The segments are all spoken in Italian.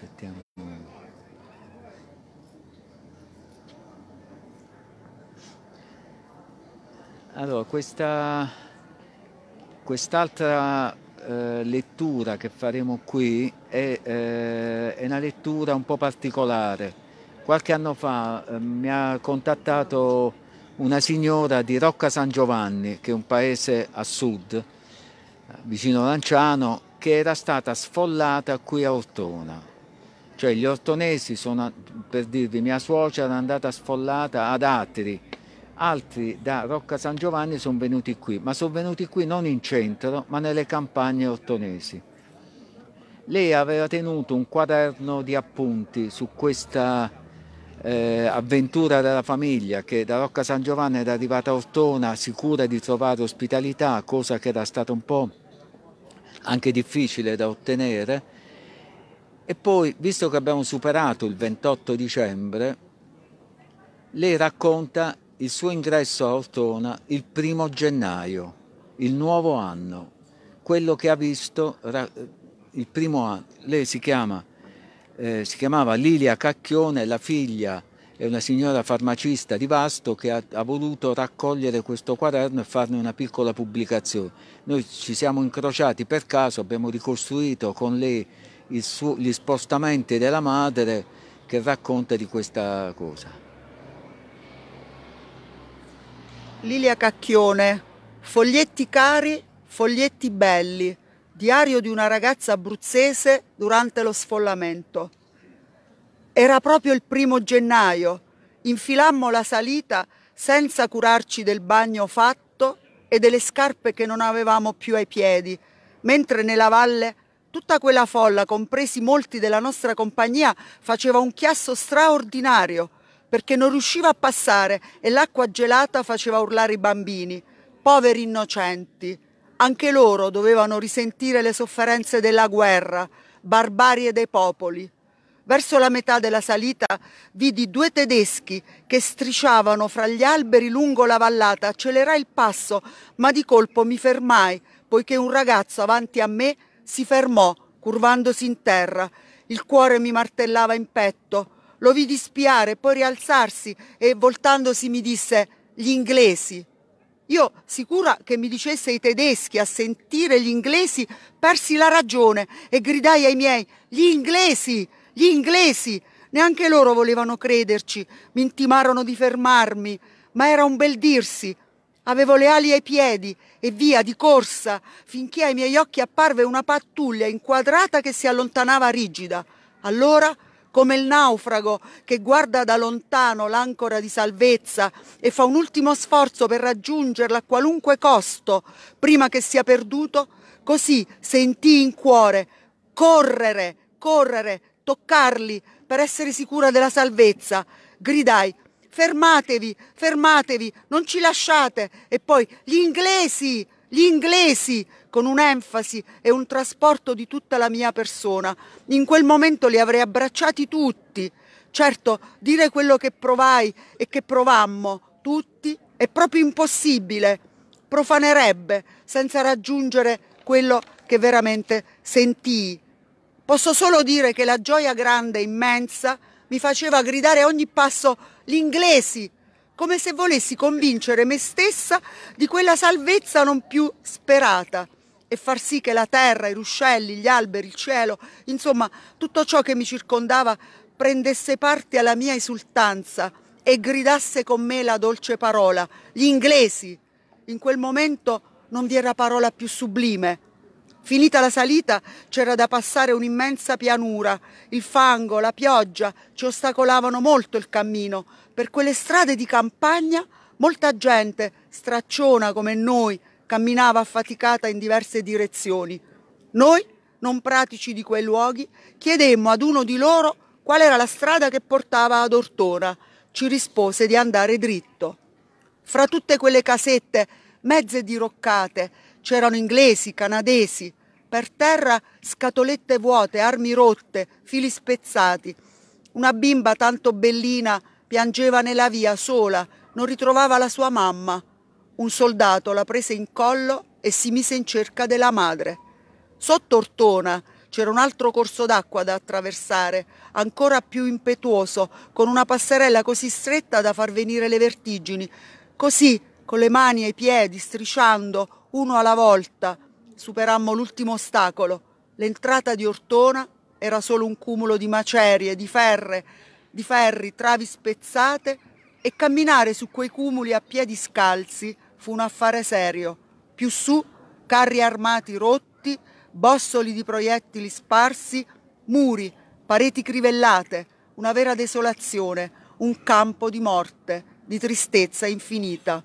aspettiamo allora questa quest'altra eh, lettura che faremo qui è, eh, è, una lettura un po' particolare qualche anno fa eh, mi ha contattato una signora di Rocca San Giovanni che è un paese a sud vicino Lanciano che era stata sfollata qui a Ortona cioè gli ortonesi sono, per dirvi, mia suocera era andata sfollata ad Atri, altri da Rocca San Giovanni sono venuti qui, ma sono venuti qui non in centro, ma nelle campagne ortonesi. Lei aveva tenuto un quaderno di appunti su questa eh, avventura della famiglia che da Rocca San Giovanni era arrivata a Ortona sicura di trovare ospitalità, cosa che era stata un po' anche difficile da ottenere e poi, visto che abbiamo superato il 28 dicembre, lei racconta il suo ingresso a Ortona il primo gennaio, il nuovo anno, quello che ha visto il primo anno. Lei si, chiama, eh, si chiamava Lilia Cacchione, la figlia è una signora farmacista di Vasto che ha, ha, voluto raccogliere questo quaderno e farne una piccola pubblicazione. Noi ci siamo incrociati per caso, abbiamo ricostruito con lei suo, gli spostamenti della madre che racconta di questa cosa. Lilia Cacchione, foglietti cari, foglietti belli, diario di una ragazza abruzzese durante lo sfollamento. Era proprio il primo gennaio, infilammo la salita senza curarci del bagno fatto e delle scarpe che non avevamo più ai piedi, mentre nella valle Tutta quella folla, compresi molti della nostra compagnia, faceva un chiasso straordinario perché non riusciva a passare e l'acqua gelata faceva urlare i bambini. Poveri innocenti. Anche loro dovevano risentire le sofferenze della guerra, barbarie dei popoli. Verso la metà della salita vidi due tedeschi che strisciavano fra gli alberi lungo la vallata. Accelerai il passo, ma di colpo mi fermai, poiché un ragazzo avanti a me si fermò, curvandosi in terra. Il cuore mi martellava in petto. Lo vidi spiare, poi rialzarsi e voltandosi mi disse gli inglesi. Io, sicura che mi dicesse i tedeschi a sentire gli inglesi, persi la ragione e gridai ai miei gli inglesi, gli inglesi. Neanche loro volevano crederci, mi intimarono di fermarmi, ma era un bel dirsi, Avevo le ali ai piedi e via di corsa, finché ai miei occhi apparve una pattuglia inquadrata che si allontanava rigida. Allora, come il naufrago che guarda da lontano l'ancora di salvezza e fa un ultimo sforzo per raggiungerla a qualunque costo, prima che sia perduto, così sentii in cuore correre, correre, toccarli per essere sicura della salvezza. Gridai fermatevi, fermatevi, non ci lasciate. E poi gli inglesi, gli inglesi, con un'enfasi e un trasporto di tutta la mia persona. In quel momento li avrei abbracciati tutti. Certo, dire quello che provai e che provammo tutti è proprio impossibile, profanerebbe senza raggiungere quello che veramente sentii. Posso solo dire che la gioia grande e immensa mi faceva gridare a ogni passo gli inglesi, come se volessi convincere me stessa di quella salvezza non più sperata e far sì che la terra, i ruscelli, gli alberi, il cielo, insomma tutto ciò che mi circondava prendesse parte alla mia esultanza e gridasse con me la dolce parola, gli inglesi. In quel momento non vi era parola più sublime Finita la salita c'era da passare un'immensa pianura. Il fango, la pioggia ci ostacolavano molto il cammino. Per quelle strade di campagna molta gente, stracciona come noi, camminava affaticata in diverse direzioni. Noi, non pratici di quei luoghi, chiedemmo ad uno di loro qual era la strada che portava ad Ortona. Ci rispose di andare dritto. Fra tutte quelle casette, mezze diroccate, c'erano inglesi, canadesi, per terra scatolette vuote, armi rotte, fili spezzati. Una bimba tanto bellina piangeva nella via sola, non ritrovava la sua mamma. Un soldato la prese in collo e si mise in cerca della madre. Sotto Ortona c'era un altro corso d'acqua da attraversare, ancora più impetuoso, con una passerella così stretta da far venire le vertigini. Così, con le mani e i piedi, strisciando uno alla volta, Superammo l'ultimo ostacolo. L'entrata di Ortona era solo un cumulo di macerie, di ferre, di ferri, travi spezzate e camminare su quei cumuli a piedi scalzi fu un affare serio. Più su, carri armati rotti, bossoli di proiettili sparsi, muri, pareti crivellate, una vera desolazione, un campo di morte, di tristezza infinita.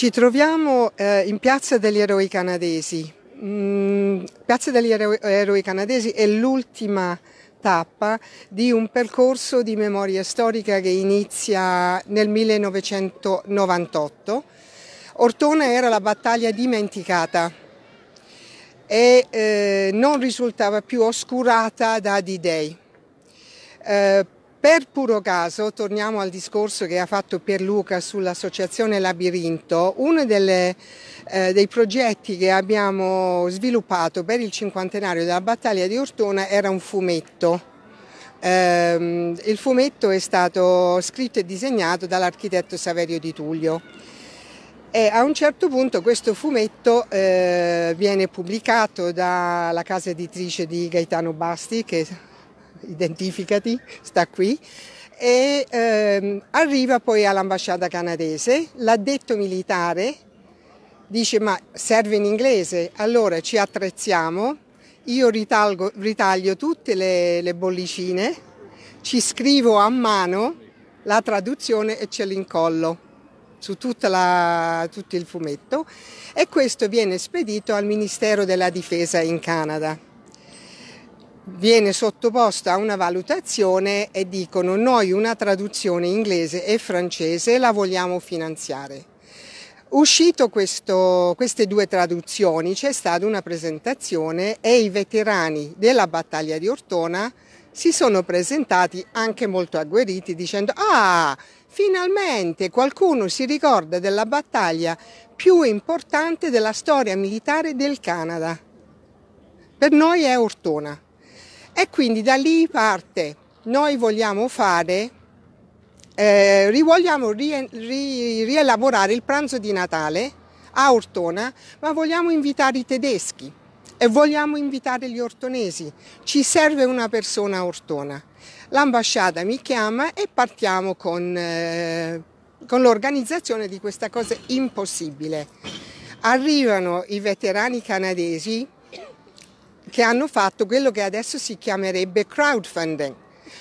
Ci troviamo eh, in Piazza degli Eroi Canadesi. Mm, Piazza degli Eroi Canadesi è l'ultima tappa di un percorso di memoria storica che inizia nel 1998. Ortona era la battaglia dimenticata e eh, non risultava più oscurata da D-Day. Eh, per puro caso, torniamo al discorso che ha fatto Pierluca sull'associazione Labirinto, uno delle, eh, dei progetti che abbiamo sviluppato per il cinquantenario della battaglia di Ortona era un fumetto. Eh, il fumetto è stato scritto e disegnato dall'architetto Saverio Di Tullio. E a un certo punto questo fumetto eh, viene pubblicato dalla casa editrice di Gaetano Basti, che identificati, sta qui, e ehm, arriva poi all'ambasciata canadese, l'addetto militare dice ma serve in inglese, allora ci attrezziamo, io ritalgo, ritaglio tutte le, le bollicine, ci scrivo a mano la traduzione e ce l'incollo su la, tutto il fumetto e questo viene spedito al Ministero della Difesa in Canada viene sottoposta a una valutazione e dicono noi una traduzione inglese e francese la vogliamo finanziare. Uscito questo, queste due traduzioni c'è stata una presentazione e i veterani della battaglia di Ortona si sono presentati anche molto agguerriti dicendo ah finalmente qualcuno si ricorda della battaglia più importante della storia militare del Canada. Per noi è Ortona. E quindi da lì parte, noi vogliamo fare, eh, vogliamo ri, ri, rielaborare il pranzo di Natale a Ortona, ma vogliamo invitare i tedeschi e vogliamo invitare gli ortonesi. Ci serve una persona a Ortona. L'ambasciata mi chiama e partiamo con, eh, con l'organizzazione di questa cosa impossibile. Arrivano i veterani canadesi che hanno fatto quello che adesso si chiamerebbe crowdfunding.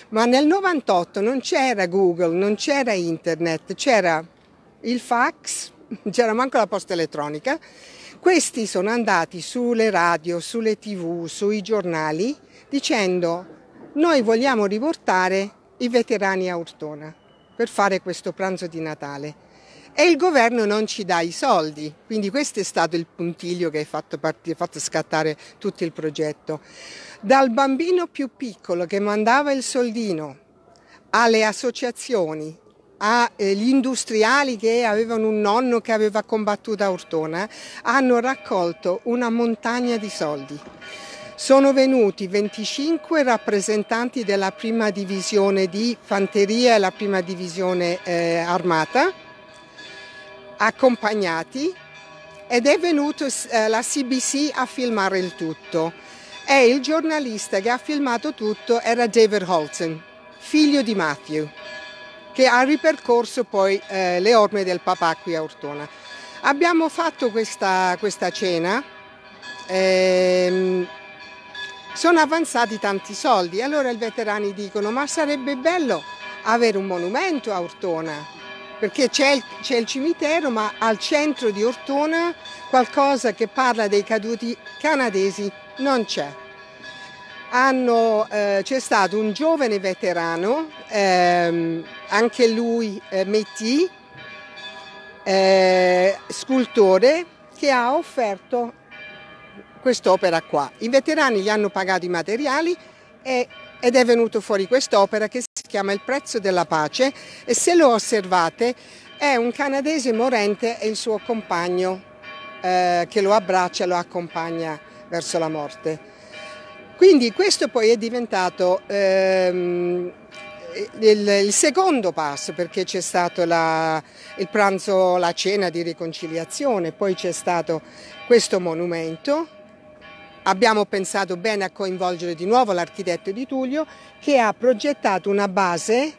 Ma nel 98 non c'era Google, non c'era internet, c'era il fax, c'era manco la posta elettronica. Questi sono andati sulle radio, sulle tv, sui giornali dicendo noi vogliamo riportare i veterani a Ortona per fare questo pranzo di Natale e il governo non ci dà i soldi. Quindi questo è stato il puntiglio che ha fatto, fatto, scattare tutto il progetto. Dal bambino più piccolo che mandava il soldino alle associazioni, agli eh, industriali che avevano un nonno che aveva combattuto a Ortona, hanno raccolto una montagna di soldi. Sono venuti 25 rappresentanti della prima divisione di fanteria e la prima divisione eh, armata, accompagnati ed è venuto eh, la CBC a filmare il tutto e il giornalista che ha filmato tutto era David Holton, figlio di Matthew, che ha ripercorso poi eh, le orme del papà qui a Ortona. Abbiamo fatto questa, questa cena, ehm, sono avanzati tanti soldi, allora i veterani dicono ma sarebbe bello avere un monumento a Ortona, perché c'è il, c'è il, cimitero ma al centro di Ortona qualcosa che parla dei caduti canadesi non c'è. Hanno, eh, c'è stato un giovane veterano, ehm, anche lui eh, Metti, eh, scultore, che ha offerto quest'opera qua. I veterani gli hanno pagato i materiali e, ed è venuto fuori quest'opera che chiama Il prezzo della pace e se lo osservate è un canadese morente e il suo compagno eh, che lo abbraccia e lo accompagna verso la morte. Quindi questo poi è diventato ehm, il, il, secondo passo perché c'è stato la, il pranzo, la cena di riconciliazione, poi c'è stato questo monumento Abbiamo pensato bene a coinvolgere di nuovo l'architetto di Tullio che ha progettato una base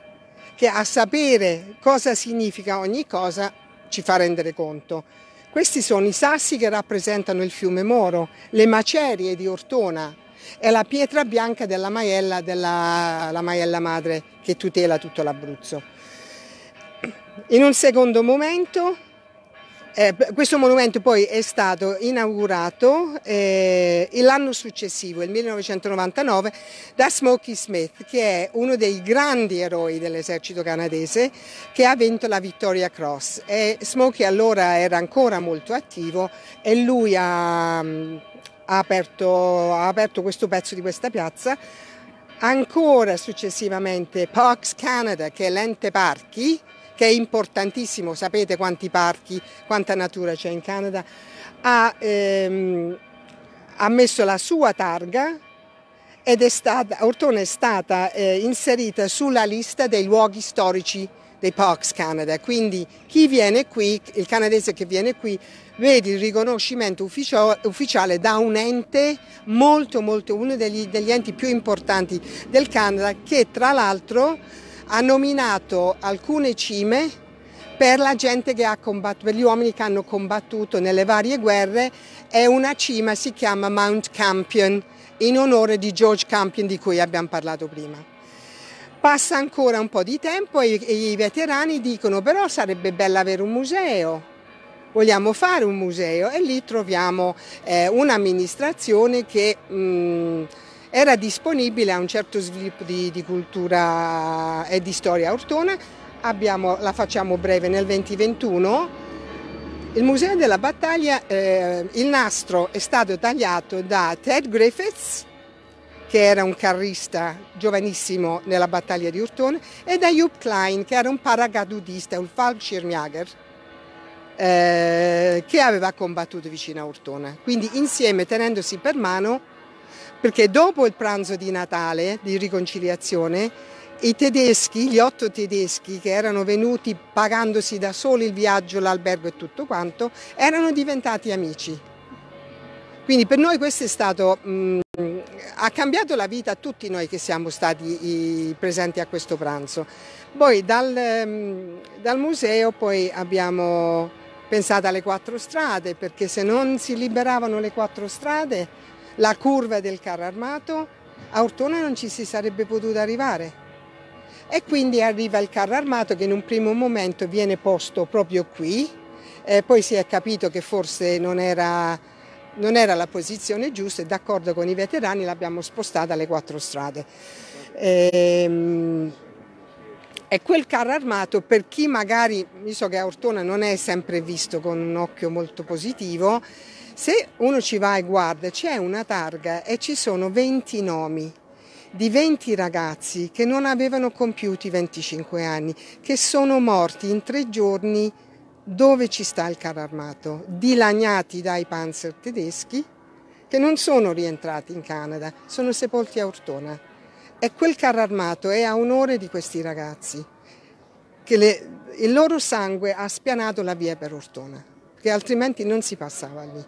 che a sapere cosa significa ogni cosa ci fa rendere conto. Questi sono i sassi che rappresentano il fiume Moro, le macerie di Ortona, è la pietra bianca della maiella, della maiella madre che tutela tutto l'Abruzzo. In un secondo momento eh, questo monumento poi è stato inaugurato eh, l'anno successivo, il 1999, da Smokey Smith, che è uno dei grandi eroi dell'esercito canadese che ha vinto la Victoria Cross. E Smokey allora era ancora molto attivo e lui ha, ha, aperto, ha aperto questo pezzo di questa piazza. Ancora successivamente Parks Canada, che è l'ente parchi, che è importantissimo, sapete quanti parchi, quanta natura c'è in Canada, ha, ehm, ha messo la sua targa ed è stata, Ortona è stata eh, inserita sulla lista dei luoghi storici dei Parks Canada, quindi chi viene qui, il canadese che viene qui, vede il riconoscimento ufficio, ufficiale da un ente molto molto, uno degli, degli enti più importanti del Canada che tra l'altro ha nominato alcune cime per la gente che ha combattuto, per gli uomini che hanno combattuto nelle varie guerre, è una cima, si chiama Mount Campion, in onore di George Campion di cui abbiamo parlato prima. Passa ancora un po' di tempo e, i veterani dicono però sarebbe bello avere un museo vogliamo fare un museo e lì troviamo eh, un'amministrazione che mh, mm, era disponibile a un certo sviluppo di, di cultura e di storia ortona. Abbiamo, la facciamo breve nel 2021. Il museo della battaglia, eh, il nastro è stato tagliato da Ted Griffiths, che era un carrista giovanissimo nella battaglia di Urtone, e da Jupp Klein, che era un paracadutista, un Fallschirmjager, eh, che aveva combattuto vicino a Urtone. Quindi insieme, tenendosi per mano, perché dopo il pranzo di Natale, di riconciliazione, i tedeschi, gli otto tedeschi che erano venuti pagandosi da soli il viaggio, l'albergo e tutto quanto, erano diventati amici. Quindi per noi questo è stato, mh, mm, ha cambiato la vita a tutti noi che siamo stati i, presenti a questo pranzo. Poi dal, mm, dal museo poi abbiamo pensato alle quattro strade, perché se non si liberavano le quattro strade la curva del carro armato, a Ortona non ci si sarebbe potuto arrivare. E quindi arriva il carro armato che in un primo momento viene posto proprio qui, eh, poi si è capito che forse non era, non era la posizione giusta e d'accordo con i veterani l'abbiamo spostata alle quattro strade. Ehm, e quel carro armato per chi magari, mi so che a Ortona non è sempre visto con un occhio molto positivo, se uno ci va e guarda, c'è una targa e ci sono 20 nomi di 20 ragazzi che non avevano compiuto i 25 anni, che sono morti in tre giorni dove ci sta il carro armato, dilaniati dai panzer tedeschi che non sono rientrati in Canada, sono sepolti a Ortona. E quel carro armato è a onore di questi ragazzi, che le, il loro sangue ha spianato la via per Ortona, che altrimenti non si passava lì.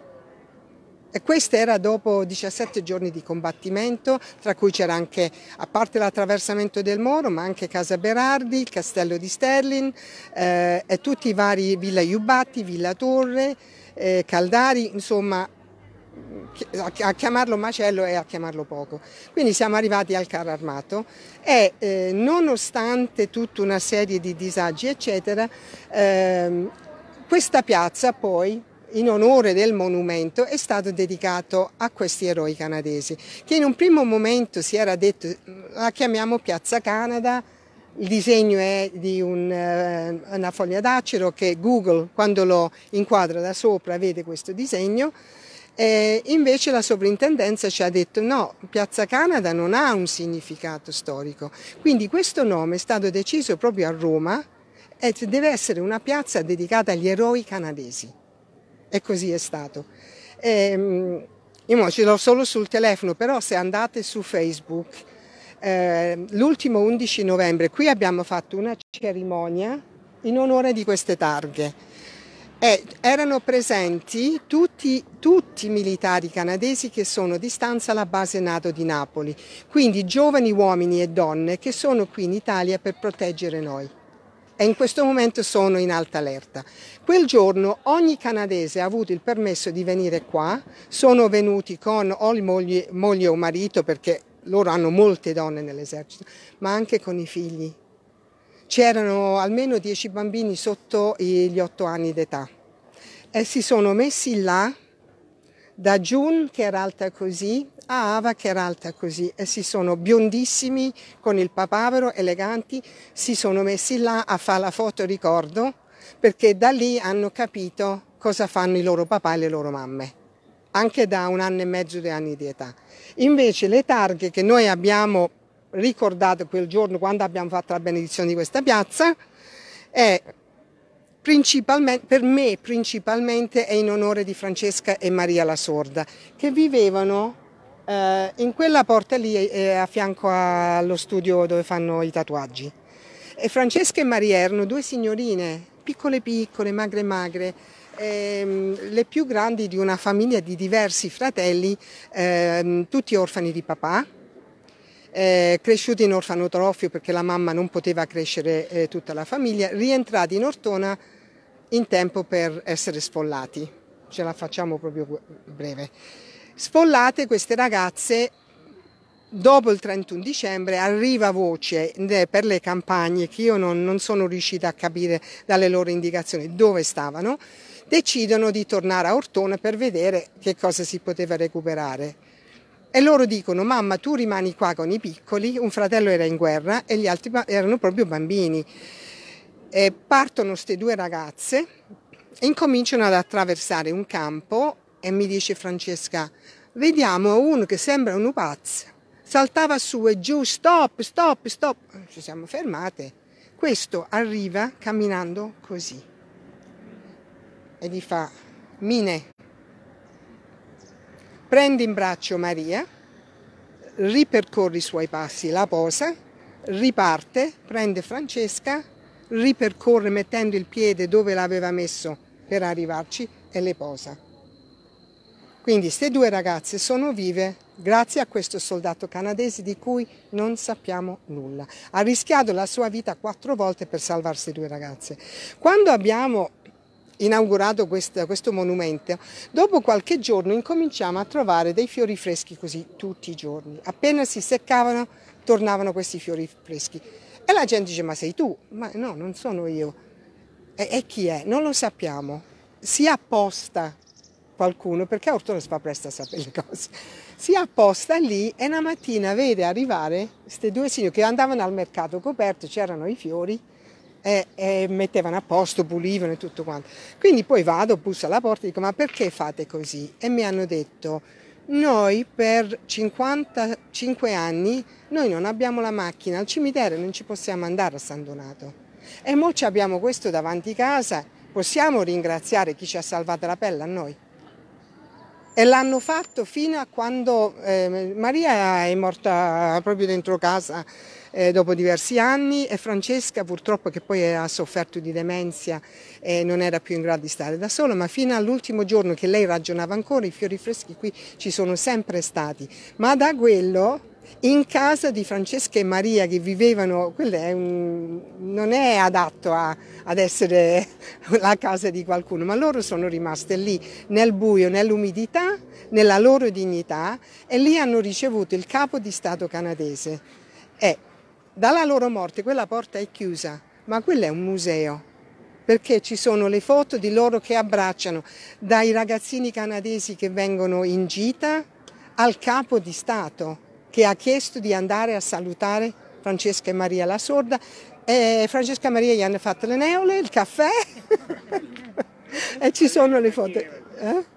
E questa era dopo 17 giorni di combattimento, tra cui c'era anche, a parte l'attraversamento del Moro, ma anche Casa Berardi, il Castello di Sterling eh, e tutti i vari Villa Iubatti, Villa Torre, eh, Caldari, insomma a chiamarlo macello e a chiamarlo poco. Quindi siamo arrivati al carro armato e eh, nonostante tutta una serie di disagi eccetera, ehm, questa piazza poi in onore del monumento è stato dedicato a questi eroi canadesi, che in un primo momento si era detto, la chiamiamo Piazza Canada, il disegno è di un, eh, una foglia d'acero che Google quando lo inquadra da sopra vede questo disegno, e invece la sovrintendenza ci ha detto no, Piazza Canada non ha un significato storico, quindi questo nome è stato deciso proprio a Roma e deve essere una piazza dedicata agli eroi canadesi. E così è stato. E, ehm, io ce l'ho solo sul telefono, però se andate su Facebook, eh, l'ultimo 11 novembre, qui abbiamo fatto una cerimonia in onore di queste targhe. E erano presenti tutti, tutti i militari canadesi che sono di stanza alla base NATO di Napoli, quindi giovani uomini e donne che sono qui in Italia per proteggere noi e in questo momento sono in alta allerta. Quel giorno ogni canadese ha avuto il permesso di venire qua, sono venuti con o moglie, moglie o marito perché loro hanno molte donne nell'esercito, ma anche con i figli. C'erano almeno 10 bambini sotto gli 8 anni d'età e si sono messi là da June che era alta così a Ava che era alta così e si sono biondissimi con il papavero, eleganti, si sono messi là a fare la foto ricordo perché da lì hanno capito cosa fanno i loro papà e le loro mamme anche da un anno e mezzo, due anni di età. Invece le targhe che noi abbiamo ricordato quel giorno quando abbiamo fatto la benedizione di questa piazza è per me principalmente è in onore di Francesca e Maria la Sorda, che vivevano eh, in quella porta lì eh, a fianco allo studio dove fanno i tatuaggi. E Francesca e Maria erano due signorine, piccole piccole, magre magre, ehm, le più grandi di una famiglia di diversi fratelli, ehm, tutti orfani di papà, eh, cresciuti in orfanotrofio perché la mamma non poteva crescere eh, tutta la famiglia, rientrati in Ortona in tempo per essere sfollati. Ce la facciamo proprio breve. Sfollate queste ragazze dopo il 31 dicembre arriva voce per le campagne che io non, non, sono riuscita a capire dalle loro indicazioni dove stavano, decidono di tornare a Ortona per vedere che cosa si poteva recuperare. E loro dicono, mamma tu rimani qua con i piccoli, un fratello era in guerra e gli altri erano proprio bambini. E partono queste due ragazze e incominciano ad attraversare un campo e mi dice Francesca, vediamo uno che sembra un pazzo. Saltava su e giù, stop, stop, stop. Ci siamo fermate. Questo arriva camminando così e gli fa, Mine, prende in braccio Maria, ripercorre i suoi passi, la posa, riparte, prende Francesca, ripercorre mettendo il piede dove l'aveva messo per arrivarci e le posa. Quindi queste due ragazze sono vive grazie a questo soldato canadese di cui non sappiamo nulla. Ha rischiato la sua vita quattro volte per salvarsi due ragazze. Quando abbiamo inaugurato questo, questo monumento, dopo qualche giorno incominciamo a trovare dei fiori freschi così tutti i giorni. Appena si seccavano tornavano questi fiori freschi. E la gente dice ma sei tu? Ma no, non sono io. E, e chi è? Non lo sappiamo. Si apposta qualcuno, perché a Ortona si fa presto a sapere le cose, si apposta lì e una mattina vede arrivare queste due signore che andavano al mercato coperto, c'erano i fiori, e, e, mettevano a posto, pulivano e tutto quanto. Quindi poi vado, busso alla porta e dico ma perché fate così? E mi hanno detto noi per 55 anni noi non abbiamo la macchina, al cimitero non ci possiamo andare a San Donato. E mo abbiamo questo davanti casa, possiamo ringraziare chi ci ha salvato la pelle a noi. E l'hanno fatto fino a quando eh, Maria è morta proprio dentro casa eh, dopo diversi anni e Francesca purtroppo che poi ha sofferto di demenza eh, non era più in grado di stare da sola, ma fino all'ultimo giorno che lei ragionava ancora i fiori freschi qui ci sono sempre stati, ma da quello in casa di Francesca e Maria che vivevano, è un, non è adatto a, ad essere la casa di qualcuno, ma loro sono rimaste lì nel buio, nell'umidità, nella loro dignità e lì hanno ricevuto il capo di Stato canadese. E dalla loro morte quella porta è chiusa, ma quello è un museo perché ci sono le foto di loro che abbracciano, dai ragazzini canadesi che vengono in gita al capo di Stato che ha chiesto di andare a salutare Francesca e Maria la sorda. E Francesca e Maria gli hanno fatto le neole, il caffè e ci sono le foto. Eh?